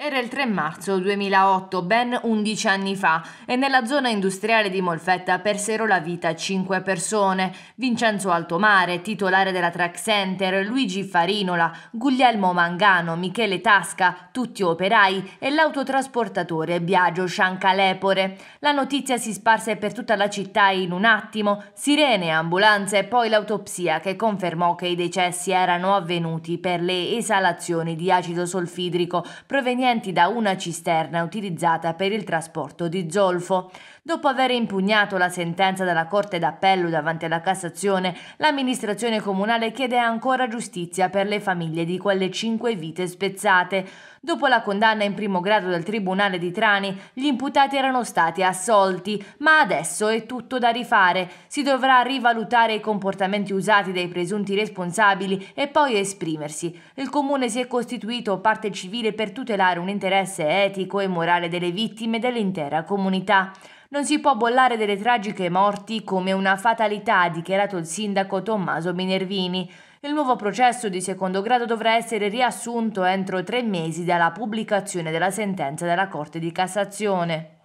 Era il 3 marzo 2008, ben 11 anni fa, e nella zona industriale di Molfetta persero la vita 5 persone. Vincenzo Altomare, titolare della Track Center, Luigi Farinola, Guglielmo Mangano, Michele Tasca, tutti operai, e l'autotrasportatore Biagio Sciancalepore. La notizia si sparse per tutta la città in un attimo, sirene, ambulanze e poi l'autopsia che confermò che i decessi erano avvenuti per le esalazioni di acido solfidrico provenienti provenienti da una cisterna utilizzata per il trasporto di zolfo. Dopo aver impugnato la sentenza della Corte d'Appello davanti alla Cassazione, l'amministrazione comunale chiede ancora giustizia per le famiglie di quelle cinque vite spezzate. Dopo la condanna in primo grado del Tribunale di Trani, gli imputati erano stati assolti, ma adesso è tutto da rifare. Si dovrà rivalutare i comportamenti usati dai presunti responsabili e poi esprimersi. Il Comune si è costituito parte civile per tutelare tutelare un interesse etico e morale delle vittime e dell'intera comunità. Non si può bollare delle tragiche morti come una fatalità, ha dichiarato il sindaco Tommaso Minervini. Il nuovo processo di secondo grado dovrà essere riassunto entro tre mesi dalla pubblicazione della sentenza della Corte di Cassazione.